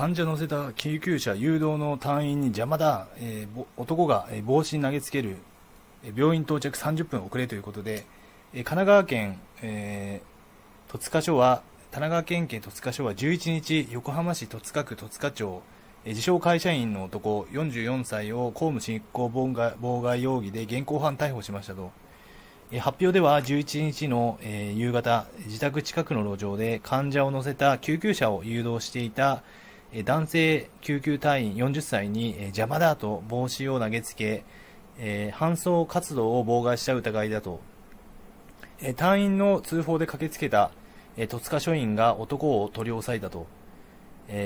患者乗せた救急車誘導の隊員に邪魔だ、えー、男が帽子に投げつける、病院到着30分遅れということで、神奈川県、えー、戸塚署は、神奈川県警戸塚署は11日、横浜市戸塚区戸塚町、自称会社員の男44歳を公務執行妨害容疑で現行犯逮捕しましたと。発表では11日の、え夕方、自宅近くの路上で患者を乗せた救急車を誘導していた、男性救急隊員40歳に邪魔だと帽子を投げつけ、搬送活動を妨害した疑いだと。隊員の通報で駆けつけた戸塚署員が男を取り押さえたと。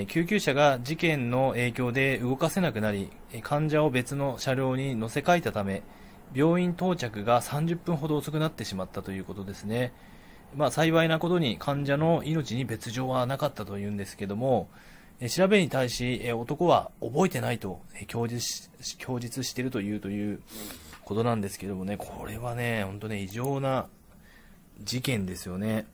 救急車が事件の影響で動かせなくなり、患者を別の車両に乗せ替えたため、病院到着が30分ほど遅くなってしまったということですね。まあ幸いなことに患者の命に別状はなかったというんですけども、調べに対し、男は覚えてないと供述し供述しているというということなんですけどもね、これはね、本当ね、異常な事件ですよね。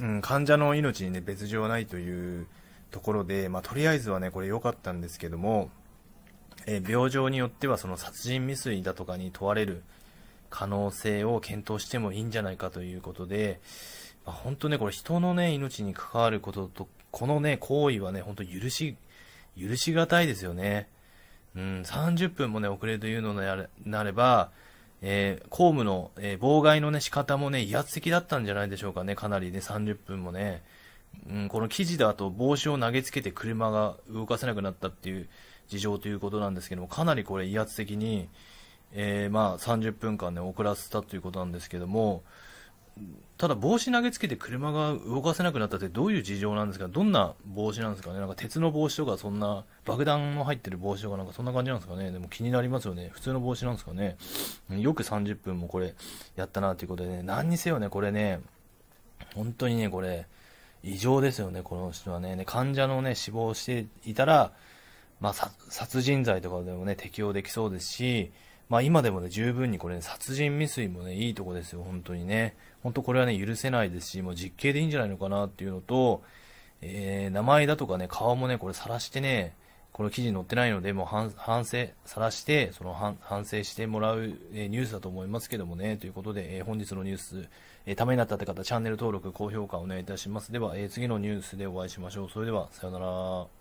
うん、患者の命にね、別状はないというところで、まあ、とりあえずはね、これ良かったんですけども、え病状によってはその殺人未遂だとかに問われる可能性を検討してもいいんじゃないかということで、まあ、本当ね、これ人のね、命に関わることとこのね、行為はね、ほんと許し、許しがたいですよね。うん、30分もね、遅れというのでなれば、えー、公務の、えー、妨害のね、仕方もね、威圧的だったんじゃないでしょうかね、かなりね、30分もね。うん、この記事だと帽子を投げつけて車が動かせなくなったっていう事情ということなんですけども、かなりこれ威圧的に、えー、まあ30分間ね、遅らせたということなんですけども、ただ帽子投げつけて車が動かせなくなったってどういう事情なんですかどんな帽子なんですかねなんか鉄の帽子とかそんな爆弾の入ってる帽子とかなんかそんな感じなんですかねでも気になりますよね。普通の帽子なんですかねよく30分もこれやったなということでね、何にせよね、これね、本当にね、これ、異常ですよね、この人はね。患者のね、死亡していたら、まあ、殺人罪とかでもね、適用できそうですし、まあ今でもね、十分にこれね、殺人未遂もね、いいとこですよ、本当にね。本当これはね、許せないですし、もう実刑でいいんじゃないのかなっていうのと、えー、名前だとかね、顔もね、これ晒してね、この記事に載ってないので、もう反省、晒して、その反省してもらう、えー、ニュースだと思いますけどもね、ということで、えー、本日のニュース、えー、ためになったって方、チャンネル登録、高評価お願いいたします。では、え次のニュースでお会いしましょう。それでは、さようなら。